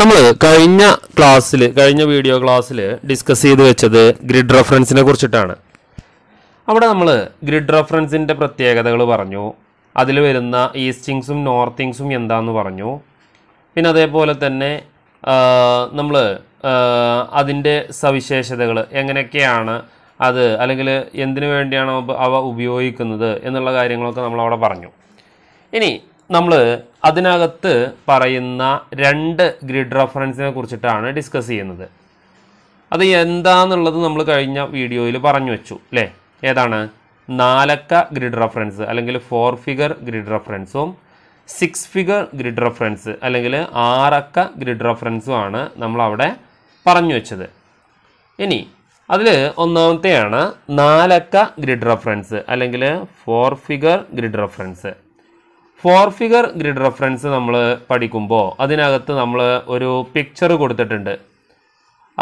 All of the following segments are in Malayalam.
നമ്മൾ കഴിഞ്ഞ ക്ലാസ്സിൽ കഴിഞ്ഞ വീഡിയോ ക്ലാസ്സിൽ ഡിസ്കസ് ചെയ്ത് വെച്ചത് ഗ്രിഡ് റെഫറൻസിനെ കുറിച്ചിട്ടാണ് അവിടെ നമ്മൾ ഗ്രിഡ് റെഫറൻസിൻ്റെ പ്രത്യേകതകൾ പറഞ്ഞു അതിൽ വരുന്ന ഈസ്റ്റിങ്സും നോർത്തിങ്സും എന്താണെന്ന് പറഞ്ഞു പിന്നെ അതേപോലെ തന്നെ നമ്മൾ അതിൻ്റെ സവിശേഷതകൾ എങ്ങനെയൊക്കെയാണ് അത് അല്ലെങ്കിൽ എന്തിനു വേണ്ടിയാണ് അവ ഉപയോഗിക്കുന്നത് എന്നുള്ള കാര്യങ്ങളൊക്കെ നമ്മളവിടെ പറഞ്ഞു ഇനി നമ്മൾ അതിനകത്ത് പറയുന്ന രണ്ട് ഗ്രിഡ് റെഫറൻസിനെ കുറിച്ചിട്ടാണ് ഡിസ്കസ് ചെയ്യുന്നത് അത് എന്താന്നുള്ളത് നമ്മൾ കഴിഞ്ഞ വീഡിയോയിൽ പറഞ്ഞു വെച്ചു അല്ലേ ഏതാണ് നാലക്ക ഗ്രിഡ് റെഫറൻസ് അല്ലെങ്കിൽ ഫോർ ഫിഗർ ഗ്രിഡ് റെഫറൻസും സിക്സ് ഫിഗർ ഗ്രിഡ് റെഫറൻസ് അല്ലെങ്കിൽ ആറക്ക ഗ്രിഡ് ആണ് നമ്മളവിടെ പറഞ്ഞു വെച്ചത് ഇനി അതിൽ ഒന്നാമത്തെയാണ് നാലക്ക ഗ്രിഡ് റെഫറൻസ് അല്ലെങ്കിൽ four figure grid reference four figure grid reference നമ്മൾ പഠിക്കുമ്പോൾ അതിനകത്ത് നമ്മൾ ഒരു പിക്ചർ കൊടുത്തിട്ടുണ്ട്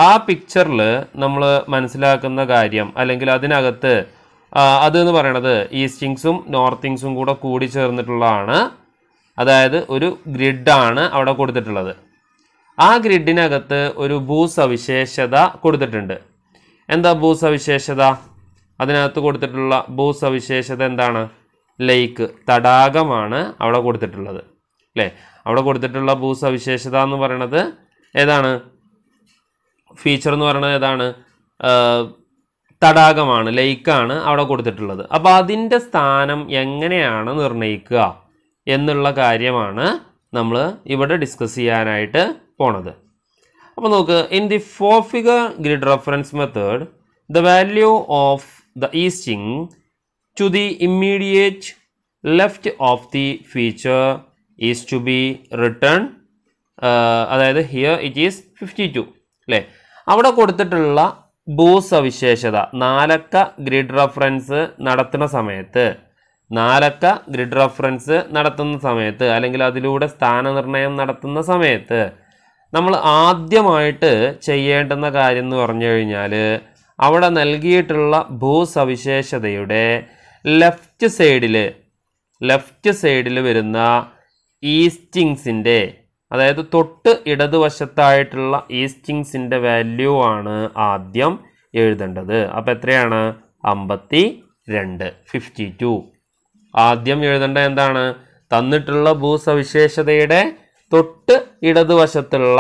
ആ പിക്ചറിൽ നമ്മൾ മനസ്സിലാക്കുന്ന കാര്യം അല്ലെങ്കിൽ അതിനകത്ത് അതെന്ന് പറയണത് ഈസ്റ്റിങ്സും നോർത്തിങ്സും കൂടെ കൂടി ചേർന്നിട്ടുള്ളതാണ് അതായത് ഒരു ഗ്രിഡാണ് അവിടെ കൊടുത്തിട്ടുള്ളത് ആ ഗ്രിഡിനകത്ത് ഒരു ഭൂസവിശേഷത കൊടുത്തിട്ടുണ്ട് എന്താ ഭൂസവിശേഷത അതിനകത്ത് കൊടുത്തിട്ടുള്ള ഭൂസവിശേഷത എന്താണ് ലേക്ക് തടാകമാണ് അവിടെ കൊടുത്തിട്ടുള്ളത് അല്ലേ അവിടെ കൊടുത്തിട്ടുള്ള ഭൂസവിശേഷത എന്ന് പറയുന്നത് ഏതാണ് ഫീച്ചർ എന്ന് പറയുന്നത് ഏതാണ് തടാകമാണ് ലേക്കാണ് അവിടെ കൊടുത്തിട്ടുള്ളത് അപ്പോൾ അതിൻ്റെ സ്ഥാനം എങ്ങനെയാണ് നിർണ്ണയിക്കുക എന്നുള്ള കാര്യമാണ് നമ്മൾ ഇവിടെ ഡിസ്കസ് ചെയ്യാനായിട്ട് പോണത് അപ്പോൾ നോക്ക് ഇൻ ദി ഫോഫിക grid reference method the value of the easting to the immediate left of the feature is to be written uh, അതായത് here it is fifty two അല്ലേ അവിടെ കൊടുത്തിട്ടുള്ള ഭൂ സവിശേഷത നാലക്ക ഗ്രിഡ് റഫറൻസ് നടത്തുന്ന സമയത്ത് നാലക്ക ഗ്രിഡ് റഫറൻസ് നടത്തുന്ന സമയത്ത് അല്ലെങ്കിൽ അതിലൂടെ സ്ഥാനനിർണയം നടത്തുന്ന സമയത്ത് നമ്മൾ ആദ്യമായിട്ട് ചെയ്യേണ്ടുന്ന കാര്യം എന്ന് പറഞ്ഞു കഴിഞ്ഞാൽ അവിടെ നൽകിയിട്ടുള്ള ഭൂസവിശേഷതയുടെ ലെഫ്റ്റ് സൈഡിൽ ലെഫ്റ്റ് സൈഡിൽ വരുന്ന ഈസ്റ്റിങ്സിൻ്റെ അതായത് തൊട്ട് ഇടതുവശത്തായിട്ടുള്ള ഈസ്റ്റിങ്സിൻ്റെ വാല്യൂ ആണ് ആദ്യം എഴുതേണ്ടത് അപ്പോൾ എത്രയാണ് അമ്പത്തി രണ്ട് ഫിഫ്റ്റി ടു ആദ്യം എഴുതേണ്ട എന്താണ് തന്നിട്ടുള്ള ഭൂസവിശേഷതയുടെ തൊട്ട് ഇടതുവശത്തുള്ള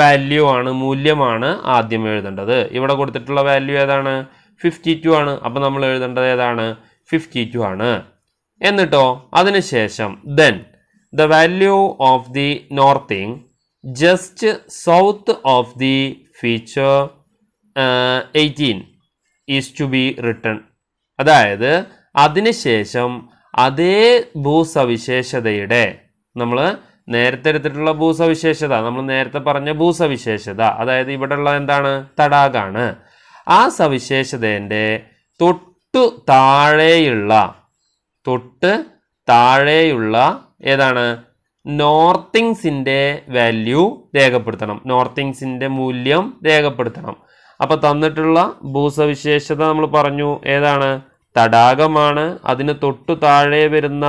വാല്യൂ ആണ് മൂല്യമാണ് ആദ്യം എഴുതേണ്ടത് ഇവിടെ കൊടുത്തിട്ടുള്ള വാല്യൂ ഏതാണ് ഫിഫ്റ്റി ടു ആണ് അപ്പം നമ്മൾ എഴുതേണ്ടത് ഏതാണ് ഫിഫ്റ്റി ടു ആണ് എന്നിട്ടോ അതിനുശേഷം then the value of the northing just south of the feature eighteen is to be written അതായത് അതിനുശേഷം അതേ ഭൂസവിശേഷതയുടെ നമ്മൾ നേരത്തെ എടുത്തിട്ടുള്ള ഭൂസവിശേഷത നമ്മൾ നേരത്തെ പറഞ്ഞ ഭൂസവിശേഷത അതായത് ഇവിടെയുള്ള എന്താണ് തടാകാണ് ആ സവിശേഷതേൻ്റെ തൊട്ടു താഴെയുള്ള തൊട്ട് താഴെയുള്ള ഏതാണ് നോർത്തിങ്സിൻ്റെ വാല്യൂ രേഖപ്പെടുത്തണം നോർത്തിങ്സിൻ്റെ മൂല്യം രേഖപ്പെടുത്തണം അപ്പോൾ തന്നിട്ടുള്ള ഭൂസവിശേഷത നമ്മൾ പറഞ്ഞു ഏതാണ് തടാകമാണ് അതിന് തൊട്ടു താഴെ വരുന്ന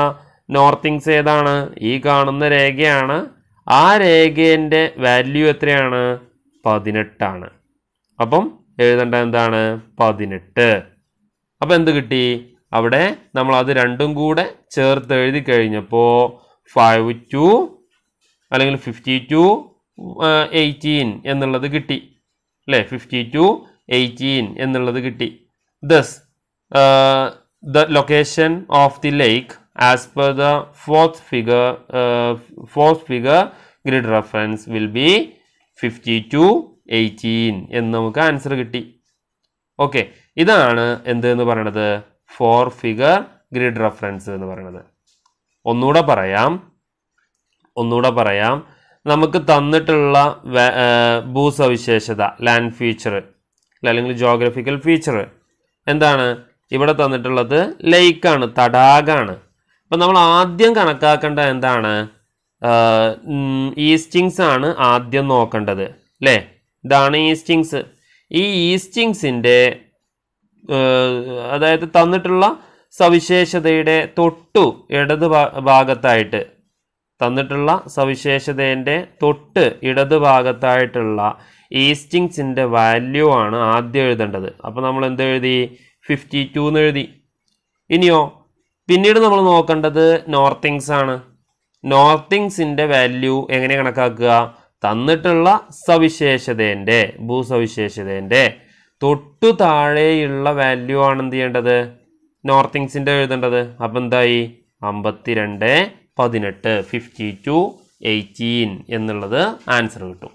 നോർത്തിങ്സ് ഏതാണ് ഈ കാണുന്ന രേഖയാണ് ആ രേഖേൻ്റെ വാല്യൂ എത്രയാണ് പതിനെട്ടാണ് അപ്പം എഴുതേണ്ട എന്താണ് പതിനെട്ട് അപ്പോൾ എന്ത് കിട്ടി അവിടെ നമ്മൾ അത് രണ്ടും കൂടെ ചേർത്ത് എഴുതി കഴിഞ്ഞപ്പോൾ ഫൈവ് ടു അല്ലെങ്കിൽ ഫിഫ്റ്റി ടു എയ്റ്റീൻ എന്നുള്ളത് കിട്ടി അല്ലേ ഫിഫ്റ്റി ടു എയ്റ്റീൻ എന്നുള്ളത് കിട്ടി thus the location of the lake as per the fourth figure fourth figure grid reference will be fifty two eighteen എന്ന് നമുക്ക് ആൻസർ കിട്ടി ഓക്കെ ഇതാണ് എന്ത് എന്ന് പറയണത് ഫോർ ഫിഗർ ഗ്രിഡ് റെഫറൻസ് എന്ന് പറയണത് ഒന്നുകൂടെ പറയാം ഒന്നുകൂടെ പറയാം നമുക്ക് തന്നിട്ടുള്ള ഭൂസവിശേഷത ലാൻഡ് ഫീച്ചർ അല്ലെങ്കിൽ ജോഗ്രഫിക്കൽ ഫീച്ചർ എന്താണ് ഇവിടെ തന്നിട്ടുള്ളത് ലേക്കാണ് തടാകാണ് അപ്പം നമ്മൾ ആദ്യം കണക്കാക്കേണ്ട എന്താണ് ഈസ്റ്റിങ്സ് ആണ് ആദ്യം നോക്കേണ്ടത് അല്ലേ ഇതാണ് ഈസ്റ്റിങ്സ് ഈ ഈസ്റ്റിങ്സിൻ്റെ e അതായത് തന്നിട്ടുള്ള സവിശേഷതയുടെ തൊട്ടു ഇടത് ഭാഗത്തായിട്ട് തന്നിട്ടുള്ള സവിശേഷതേൻ്റെ തൊട്ട് ഇടത് ഭാഗത്തായിട്ടുള്ള ഈസ്റ്റിങ്സിൻ്റെ e വാല്യൂ ആണ് ആദ്യം എഴുതേണ്ടത് അപ്പോൾ നമ്മൾ എന്ത് എഴുതി ഫിഫ്റ്റി ടു എന്ന് എഴുതി ഇനിയോ പിന്നീട് നമ്മൾ നോക്കേണ്ടത് നോർത്തിങ്സ് ആണ് നോർത്തിങ്സിൻ്റെ വാല്യൂ എങ്ങനെ കണക്കാക്കുക തന്നിട്ടുള്ള സവിശേഷതേൻ്റെ ഭൂസവിശേഷതേൻ്റെ തൊട്ടു താഴെയുള്ള വാല്യൂ ആണ് എന്ത് ചെയ്യേണ്ടത് നോർത്തിങ്സിൻ്റെ എഴുതേണ്ടത് അപ്പം എന്തായി രണ്ട് പതിനെട്ട് ഫിഫ്റ്റി ടു എയ്റ്റീൻ എന്നുള്ളത് ആൻസർ കിട്ടും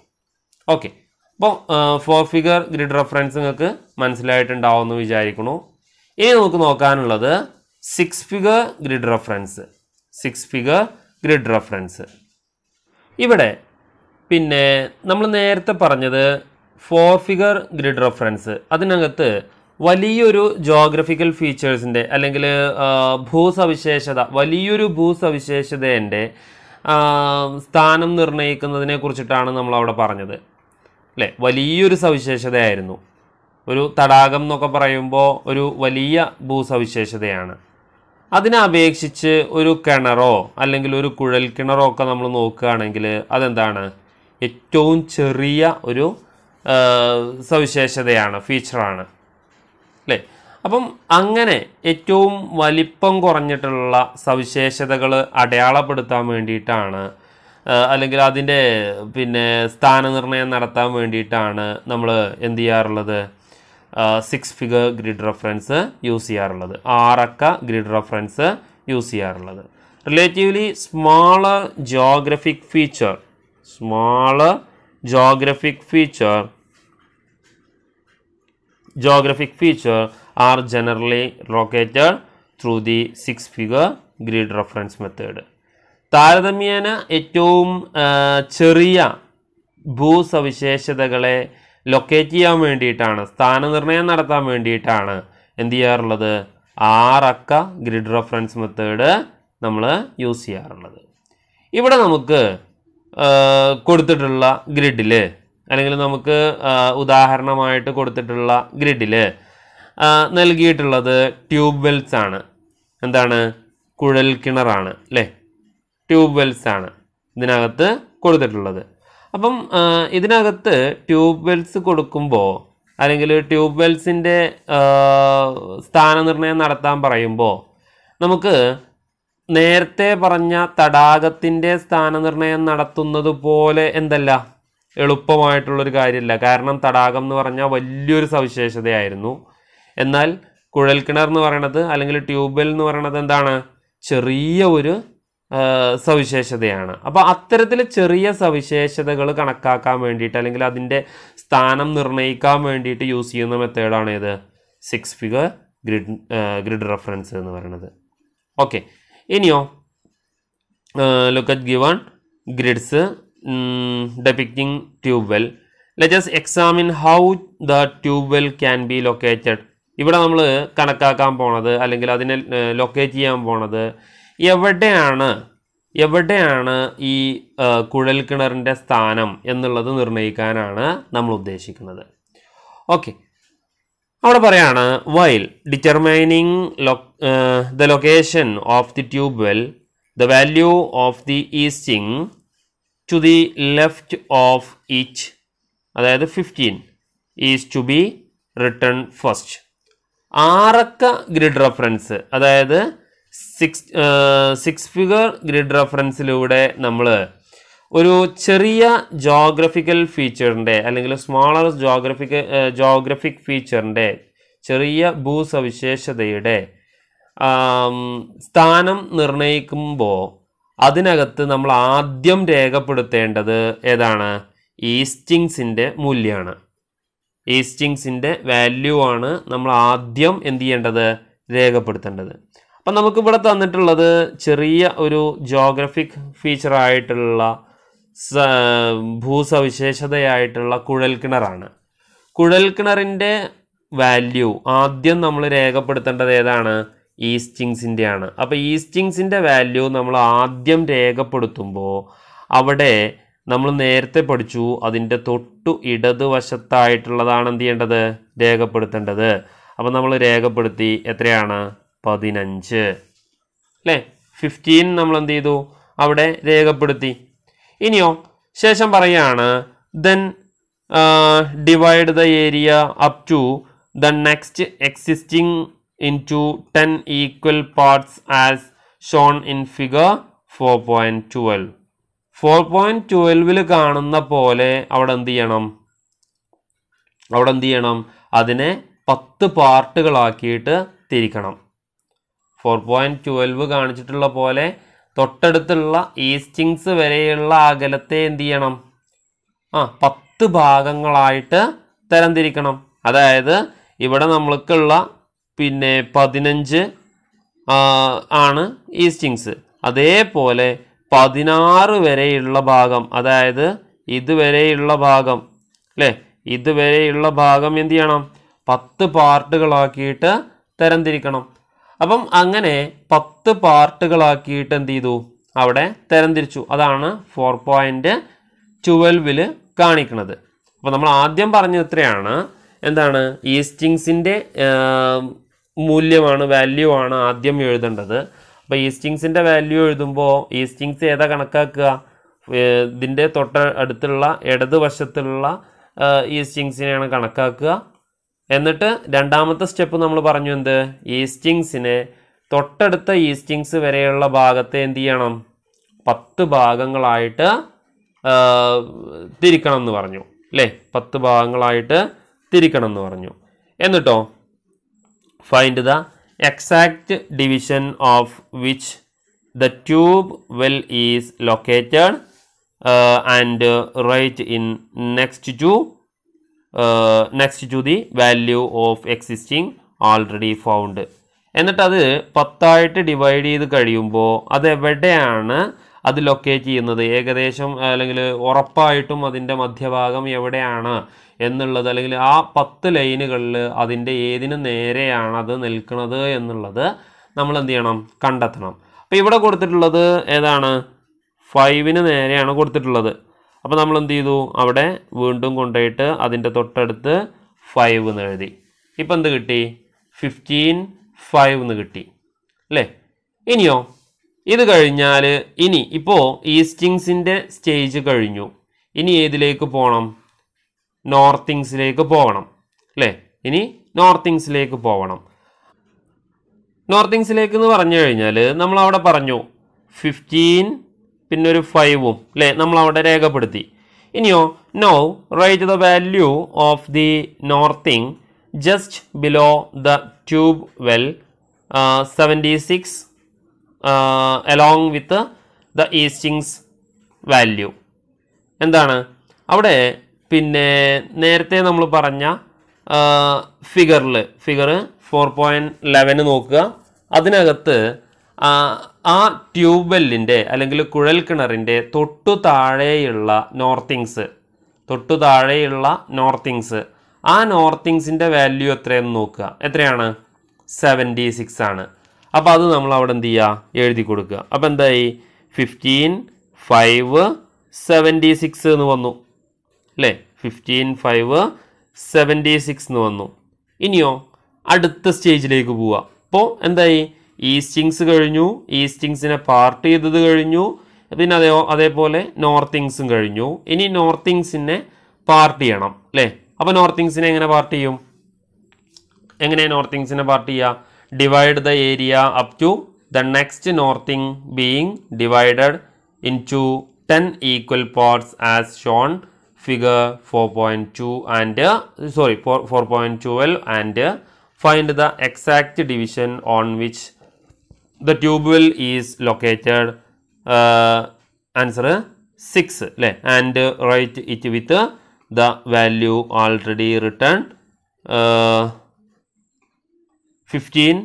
ഓക്കെ അപ്പോൾ ഫോർ ഫിഗർ ഗ്രിഡ് റെഫറൻസ് നിങ്ങൾക്ക് മനസ്സിലായിട്ടുണ്ടാവുമെന്ന് വിചാരിക്കണു ഇനി നമുക്ക് നോക്കാനുള്ളത് six figure grid reference six figure grid reference ഇവിടെ പിന്നെ നമ്മൾ നേരത്തെ പറഞ്ഞത് ഫോർ ഫിഗർ ഗ്രിഡ് റെഫറൻസ് അതിനകത്ത് വലിയൊരു ജോഗ്രഫിക്കൽ ഫീച്ചേഴ്സിൻ്റെ അല്ലെങ്കിൽ ഭൂസവിശേഷത വലിയൊരു ഭൂസവിശേഷതേൻ്റെ സ്ഥാനം നിർണ്ണയിക്കുന്നതിനെ കുറിച്ചിട്ടാണ് നമ്മൾ അവിടെ പറഞ്ഞത് അല്ലേ വലിയൊരു സവിശേഷതയായിരുന്നു ഒരു തടാകം എന്നൊക്കെ പറയുമ്പോൾ ഒരു വലിയ ഭൂസവിശേഷതയാണ് അതിനെ അപേക്ഷിച്ച് ഒരു കിണറോ അല്ലെങ്കിൽ ഒരു കുഴൽ കിണറോ ഒക്കെ നമ്മൾ നോക്കുകയാണെങ്കിൽ അതെന്താണ് ഏറ്റവും ചെറിയ ഒരു സവിശേഷതയാണ് ഫീച്ചറാണ് അല്ലേ അപ്പം അങ്ങനെ ഏറ്റവും വലിപ്പം കുറഞ്ഞിട്ടുള്ള സവിശേഷതകൾ അടയാളപ്പെടുത്താൻ വേണ്ടിയിട്ടാണ് അല്ലെങ്കിൽ അതിൻ്റെ പിന്നെ സ്ഥാനനിർണ്ണയം നടത്താൻ വേണ്ടിയിട്ടാണ് നമ്മൾ എന്ത് ചെയ്യാറുള്ളത് six figure grid reference use ചെയ്യാറുള്ളത് ആറക്ക ഗ്രിഡ് റെഫറൻസ് യൂസ് ചെയ്യാറുള്ളത് relatively smaller geographic feature smaller geographic feature geographic feature are generally located through the six figure grid reference method താരതമ്യേന ഏറ്റവും ചെറിയ ഭൂസവിശേഷതകളെ ലൊക്കേറ്റ് ചെയ്യാൻ വേണ്ടിയിട്ടാണ് സ്ഥാനനിർണ്ണയം നടത്താൻ വേണ്ടിയിട്ടാണ് എന്ത് ചെയ്യാറുള്ളത് ആറക്ക ഗ്രിഡ് റഫറൻസ് മെത്തേഡ് നമ്മൾ യൂസ് ചെയ്യാറുള്ളത് ഇവിടെ നമുക്ക് കൊടുത്തിട്ടുള്ള ഗ്രിഡിൽ അല്ലെങ്കിൽ നമുക്ക് ഉദാഹരണമായിട്ട് കൊടുത്തിട്ടുള്ള ഗ്രിഡിൽ നൽകിയിട്ടുള്ളത് ട്യൂബ് വെൽസ് ആണ് എന്താണ് കുഴൽ കിണറാണ് അല്ലേ ട്യൂബ് വെൽസ് ആണ് ഇതിനകത്ത് കൊടുത്തിട്ടുള്ളത് അപ്പം ഇതിനകത്ത് ട്യൂബ് വെൽസ് കൊടുക്കുമ്പോൾ അല്ലെങ്കിൽ ട്യൂബ് വെൽസിൻ്റെ സ്ഥാനനിർണ്ണയം നടത്താൻ പറയുമ്പോൾ നമുക്ക് നേരത്തെ പറഞ്ഞ തടാകത്തിൻ്റെ സ്ഥാനനിർണയം നടത്തുന്നത് പോലെ എന്തല്ല എളുപ്പമായിട്ടുള്ളൊരു കാര്യമല്ല കാരണം തടാകം എന്ന് പറഞ്ഞാൽ വലിയൊരു സവിശേഷതയായിരുന്നു എന്നാൽ കുഴൽക്കിണർ എന്ന് പറയണത് അല്ലെങ്കിൽ വെൽ എന്ന് പറയണത് എന്താണ് ചെറിയ ഒരു സവിശേഷതയാണ് അപ്പോൾ അത്തരത്തിൽ ചെറിയ സവിശേഷതകൾ കണക്കാക്കാൻ വേണ്ടിയിട്ട് അല്ലെങ്കിൽ അതിൻ്റെ സ്ഥാനം നിർണ്ണയിക്കാൻ വേണ്ടിയിട്ട് യൂസ് ചെയ്യുന്ന മെത്തേഡാണ് ഇത് six figure grid grid reference എന്ന് പറയുന്നത് ഓക്കെ ഇനിയോ look at given grids depicting tube well let's examine how the tube well can be located ഇവിടെ നമ്മൾ കണക്കാക്കാൻ പോണത് അല്ലെങ്കിൽ അതിനെ ലൊക്കേറ്റ് ചെയ്യാൻ പോണത് എവിടെയാണ് എവിടെയാണ് ഈ കുഴൽ കിണറിന്റെ സ്ഥാനം എന്നുള്ളത് നിർണ്ണയിക്കാനാണ് നമ്മൾ ഉദ്ദേശിക്കുന്നത് ഓക്കെ അവിടെ പറയാണ് while determining the location of the tube well the value of the easting to the left of each അതായത് fifteen is to be written first ആറക്ക ഗ്രിഡ് റെഫറൻസ് അതായത് സിക്സ് സിക്സ് ഫിഗർ ഗ്രിഡ് റെഫറൻസിലൂടെ നമ്മൾ ഒരു ചെറിയ ജോഗ്രഫിക്കൽ ഫീച്ചറിൻ്റെ അല്ലെങ്കിൽ സ്മോളർ ജോഗ്രഫിക്കൽ ജോഗ്രഫിക് ഫീച്ചറിൻ്റെ ചെറിയ ഭൂസവിശേഷതയുടെ സ്ഥാനം നിർണയിക്കുമ്പോൾ അതിനകത്ത് നമ്മൾ ആദ്യം രേഖപ്പെടുത്തേണ്ടത് ഏതാണ് ഈസ്റ്റിങ്സിൻ്റെ മൂല്യമാണ് ഈസ്റ്റിങ്സിൻ്റെ വാല്യൂ ആണ് നമ്മൾ ആദ്യം എന്ത് ചെയ്യേണ്ടത് രേഖപ്പെടുത്തേണ്ടത് അപ്പം നമുക്കിവിടെ തന്നിട്ടുള്ളത് ചെറിയ ഒരു ജോഗ്രഫിക് ഫീച്ചറായിട്ടുള്ള ഭൂസവിശേഷതയായിട്ടുള്ള കുഴൽ കിണറാണ് കുഴൽ കിണറിൻ്റെ വാല്യൂ ആദ്യം നമ്മൾ രേഖപ്പെടുത്തേണ്ടത് ഏതാണ് ഈസ്റ്റിങ്സിൻ്റെ ആണ് അപ്പോൾ ഈസ്റ്റിങ്സിൻ്റെ വാല്യൂ നമ്മൾ ആദ്യം രേഖപ്പെടുത്തുമ്പോൾ അവിടെ നമ്മൾ നേരത്തെ പഠിച്ചു അതിൻ്റെ തൊട്ടു ഇടതുവശത്തായിട്ടുള്ളതാണ് എന്ത് ചെയ്യേണ്ടത് രേഖപ്പെടുത്തേണ്ടത് അപ്പോൾ നമ്മൾ രേഖപ്പെടുത്തി എത്രയാണ് പതിനഞ്ച് അല്ലേ ഫിഫ്റ്റീൻ നമ്മൾ എന്ത് ചെയ്തു അവിടെ രേഖപ്പെടുത്തി ഇനിയോ ശേഷം പറയുകയാണ് then divide the area up to the next existing into ten equal parts as shown in figure four point twelve four point ട്വൽവിൽ കാണുന്ന പോലെ അവിടെ എന്ത് ചെയ്യണം അവിടെ എന്ത് ചെയ്യണം അതിനെ പത്ത് പാർട്ടുകളാക്കിയിട്ട് തിരിക്കണം ഫോർ പോയിൻറ്റ് ട്വൽവ് കാണിച്ചിട്ടുള്ള പോലെ തൊട്ടടുത്തുള്ള ഈസ്റ്റിങ്സ് വരെയുള്ള അകലത്തെ എന്ത് ചെയ്യണം ആ പത്ത് ഭാഗങ്ങളായിട്ട് തരംതിരിക്കണം അതായത് ഇവിടെ നമ്മൾക്കുള്ള പിന്നെ പതിനഞ്ച് ആണ് ഈസ്റ്റിങ്സ് അതേപോലെ പതിനാറ് വരെയുള്ള ഭാഗം അതായത് ഇതുവരെയുള്ള ഭാഗം അല്ലേ ഇതുവരെയുള്ള ഭാഗം എന്ത് ചെയ്യണം പത്ത് പാർട്ടുകളാക്കിയിട്ട് തരംതിരിക്കണം അപ്പം അങ്ങനെ പത്ത് പാർട്ടുകളാക്കിയിട്ട് എന്ത് ചെയ്തു അവിടെ തരംതിരിച്ചു അതാണ് ഫോർ പോയിന്റ് ട്വൽവില് കാണിക്കുന്നത് അപ്പോൾ നമ്മൾ ആദ്യം പറഞ്ഞ ഇത്രയാണ് എന്താണ് ഈസ്റ്റിങ്സിൻ്റെ മൂല്യമാണ് വാല്യൂ ആണ് ആദ്യം എഴുതേണ്ടത് അപ്പോൾ ഈസ്റ്റിങ്സിൻ്റെ വാല്യൂ എഴുതുമ്പോൾ ഈസ്റ്റിങ്സ് ഏതാ കണക്കാക്കുക ഇതിൻ്റെ തൊട്ട അടുത്തുള്ള ഇടതുവശത്തുള്ള ഈസ്റ്റിങ്സിനെയാണ് കണക്കാക്കുക എന്നിട്ട് രണ്ടാമത്തെ സ്റ്റെപ്പ് നമ്മൾ പറഞ്ഞു എന്ത് ഈസ്റ്റിങ്സിനെ തൊട്ടടുത്ത ഈസ്റ്റിങ്സ് വരെയുള്ള ഭാഗത്തെ എന്ത് ചെയ്യണം പത്ത് ഭാഗങ്ങളായിട്ട് തിരിക്കണം എന്ന് പറഞ്ഞു അല്ലേ പത്ത് ഭാഗങ്ങളായിട്ട് തിരിക്കണം എന്ന് പറഞ്ഞു എന്നിട്ടോ find the exact division of which the tube well is located and write in next to next to the value of of already found എന്നിട്ടത് പത്തായിട്ട് ഡിവൈഡ് ചെയ്ത് കഴിയുമ്പോൾ അത് എവിടെയാണ് അത് ലൊക്കേറ്റ് ചെയ്യുന്നത് ഏകദേശം അല്ലെങ്കിൽ ഉറപ്പായിട്ടും അതിൻ്റെ മധ്യഭാഗം എവിടെയാണ് എന്നുള്ളത് അല്ലെങ്കിൽ ആ പത്ത് ലൈനുകളിൽ അതിൻ്റെ ഏതിനു നേരെയാണ് അത് നിൽക്കുന്നത് എന്നുള്ളത് നമ്മൾ എന്ത് ചെയ്യണം കണ്ടെത്തണം അപ്പോൾ ഇവിടെ കൊടുത്തിട്ടുള്ളത് ഏതാണ് ഫൈവിന് നേരെയാണ് കൊടുത്തിട്ടുള്ളത് അപ്പോൾ നമ്മൾ എന്ത് ചെയ്തു അവിടെ വീണ്ടും കൊണ്ടുപോയിട്ട് അതിൻ്റെ തൊട്ടടുത്ത് ഫൈവ് എന്ന് എഴുതി ഇപ്പം എന്ത് കിട്ടി ഫിഫ്റ്റീൻ ഫൈവ് എന്ന് കിട്ടി അല്ലേ ഇനിയോ ഇത് കഴിഞ്ഞാൽ ഇനി ഇപ്പോൾ ഈസ്റ്റിങ്സിൻ്റെ സ്റ്റേജ് കഴിഞ്ഞു ഇനി ഏതിലേക്ക് പോകണം നോർത്തിങ്സിലേക്ക് പോകണം അല്ലേ ഇനി നോർത്തിങ്സിലേക്ക് പോകണം നോർത്തിങ്സിലേക്ക് എന്ന് പറഞ്ഞു കഴിഞ്ഞാൽ നമ്മൾ അവിടെ പറഞ്ഞു ഫിഫ്റ്റീൻ പിന്നെ ഒരു ഫൈവും അല്ലേ നമ്മൾ അവിടെ രേഖപ്പെടുത്തി ഇനിയോ now write the value of the northing just below the tube well seventy six along with the eastings value എന്താണ് അവിടെ പിന്നെ നേരത്തെ നമ്മൾ പറഞ്ഞ ഫിഗറിൽ ഫിഗർ ഫോർ പോയിൻറ്റ് ലെവന് നോക്കുക അതിനകത്ത് ആ ട്യൂബ് വെല്ലിൻ്റെ അല്ലെങ്കിൽ കുഴൽ കിണറിൻ്റെ തൊട്ടു താഴെയുള്ള നോർത്തിങ്സ് തൊട്ടു താഴെയുള്ള നോർത്തിങ്സ് ആ നോർത്തിങ്സിൻ്റെ വാല്യൂ എത്രയെന്ന് നോക്കുക എത്രയാണ് സെവൻറ്റി സിക്സ് ആണ് അപ്പോൾ അത് നമ്മൾ അവിടെ എന്ത് ചെയ്യുക എഴുതി കൊടുക്കുക അപ്പോൾ എന്തായി ഫിഫ്റ്റീൻ ഫൈവ് സെവൻറ്റി സിക്സ് എന്ന് വന്നു അല്ലേ ഫിഫ്റ്റീൻ ഫൈവ് സെവൻറ്റി സിക്സ് എന്ന് വന്നു ഇനിയോ അടുത്ത സ്റ്റേജിലേക്ക് പോവുക അപ്പോൾ എന്തായി ഈസ്റ്റിങ്സ് കഴിഞ്ഞു ഈസ്റ്റിങ്സിനെ പാർട്ട് ചെയ്തത് കഴിഞ്ഞു പിന്നെ അതേ അതേപോലെ നോർത്തിങ്സും കഴിഞ്ഞു ഇനി നോർത്തിങ്സിനെ പാർട്ട് ചെയ്യണം അല്ലേ അപ്പോൾ നോർത്തിങ്സിനെ എങ്ങനെ പാർട്ട് ചെയ്യും എങ്ങനെയാണ് നോർത്തിങ്സിനെ പാർട്ട് ചെയ്യുക divide the area up to the next northing being divided into ten equal parts as shown figure four point two and sorry four four point and find the exact division on which the tube well is located answer six അല്ലേ and write it with the value already written fifteen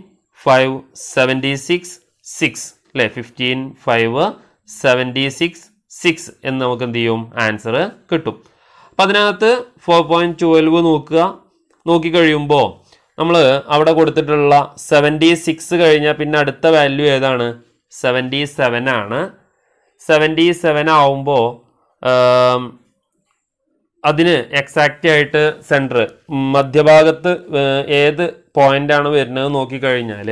five seventy six six 15 5 76 6 six six എന്ന് നമുക്ക് എന്ത് ചെയ്യും ആൻസർ കിട്ടും അപ്പം അതിനകത്ത് 4.12 നോക്കുക നോക്കി നോക്കുക നോക്കിക്കഴിയുമ്പോൾ നമ്മൾ അവിടെ കൊടുത്തിട്ടുള്ള സെവൻറ്റി സിക്സ് കഴിഞ്ഞാൽ പിന്നെ അടുത്ത വാല്യൂ ഏതാണ് സെവൻറ്റി സെവൻ ആണ് സെവൻറ്റി സെവൻ ആവുമ്പോൾ അതിന് എക്സാക്റ്റ് ആയിട്ട് സെൻറ്റർ മധ്യഭാഗത്ത് ഏത് പോയിൻ്റാണ് വരുന്നത് നോക്കിക്കഴിഞ്ഞാൽ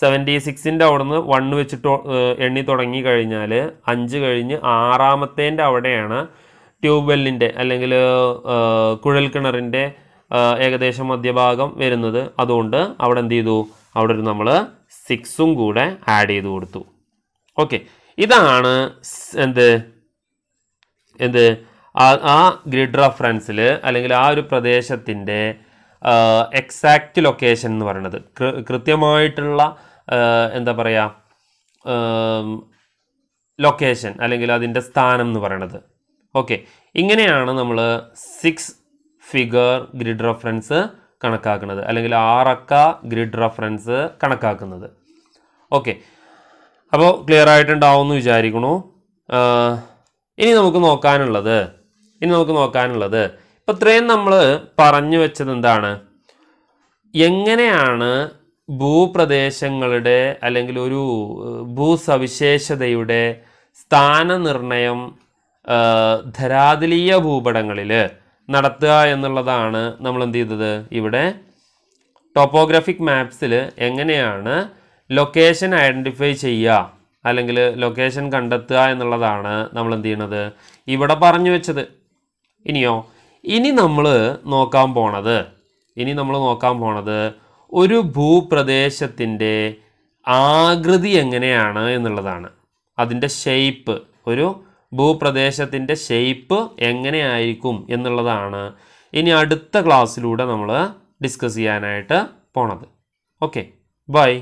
സെവൻറ്റി സിക്സിൻ്റെ അവിടെ നിന്ന് വൺ വെച്ചിട്ട് എണ്ണി തുടങ്ങി കഴിഞ്ഞാൽ അഞ്ച് കഴിഞ്ഞ് ആറാമത്തേൻ്റെ അവിടെയാണ് ട്യൂബ് വെല്ലിൻ്റെ അല്ലെങ്കിൽ കുഴൽ കിണറിൻ്റെ ഏകദേശം മധ്യഭാഗം വരുന്നത് അതുകൊണ്ട് അവിടെ എന്ത് ചെയ്തു അവിടെ ഒരു നമ്മൾ സിക്സും കൂടെ ആഡ് ചെയ്ത് കൊടുത്തു ഓക്കെ ഇതാണ് എന്ത് എന്ത് ആ ഗ്രിഡ് റഫറൻസിൽ അല്ലെങ്കിൽ ആ ഒരു പ്രദേശത്തിൻ്റെ എക്സാക്റ്റ് ലൊക്കേഷൻ എന്ന് പറയുന്നത് കൃത്യമായിട്ടുള്ള എന്താ പറയുക ലൊക്കേഷൻ അല്ലെങ്കിൽ അതിൻ്റെ സ്ഥാനം എന്ന് പറയണത് ഓക്കെ ഇങ്ങനെയാണ് നമ്മൾ സിക്സ് ഫിഗർ ഗ്രിഡ് റഫറൻസ് കണക്കാക്കുന്നത് അല്ലെങ്കിൽ ആറക്ക ഗ്രിഡ് റഫറൻസ് കണക്കാക്കുന്നത് ഓക്കെ അപ്പോൾ ക്ലിയർ ആയിട്ടുണ്ടാവുമെന്ന് എന്ന് വിചാരിക്കണു ഇനി നമുക്ക് നോക്കാനുള്ളത് ഇനി നമുക്ക് നോക്കാനുള്ളത് ഇപ്പം ഇത്രയും നമ്മൾ പറഞ്ഞു വെച്ചത് എന്താണ് എങ്ങനെയാണ് ഭൂപ്രദേശങ്ങളുടെ അല്ലെങ്കിൽ ഒരു ഭൂസവിശേഷതയുടെ സ്ഥാനനിർണയം ധരാതലീയ ഭൂപടങ്ങളിൽ നടത്തുക എന്നുള്ളതാണ് നമ്മൾ എന്ത് ചെയ്തത് ഇവിടെ ടോപ്പോഗ്രാഫിക് മാപ്സിൽ എങ്ങനെയാണ് ലൊക്കേഷൻ ഐഡൻറ്റിഫൈ ചെയ്യുക അല്ലെങ്കിൽ ലൊക്കേഷൻ കണ്ടെത്തുക എന്നുള്ളതാണ് നമ്മൾ എന്ത് ചെയ്യണത് ഇവിടെ പറഞ്ഞു വെച്ചത് ഇനിയോ ഇനി നമ്മൾ നോക്കാൻ പോണത് ഇനി നമ്മൾ നോക്കാൻ പോണത് ഒരു ഭൂപ്രദേശത്തിൻ്റെ ആകൃതി എങ്ങനെയാണ് എന്നുള്ളതാണ് അതിൻ്റെ ഷെയ്പ്പ് ഒരു ഭൂപ്രദേശത്തിൻ്റെ ഷേപ്പ് എങ്ങനെയായിരിക്കും എന്നുള്ളതാണ് ഇനി അടുത്ത ക്ലാസ്സിലൂടെ നമ്മൾ ഡിസ്കസ് ചെയ്യാനായിട്ട് പോണത് ഓക്കെ ബൈ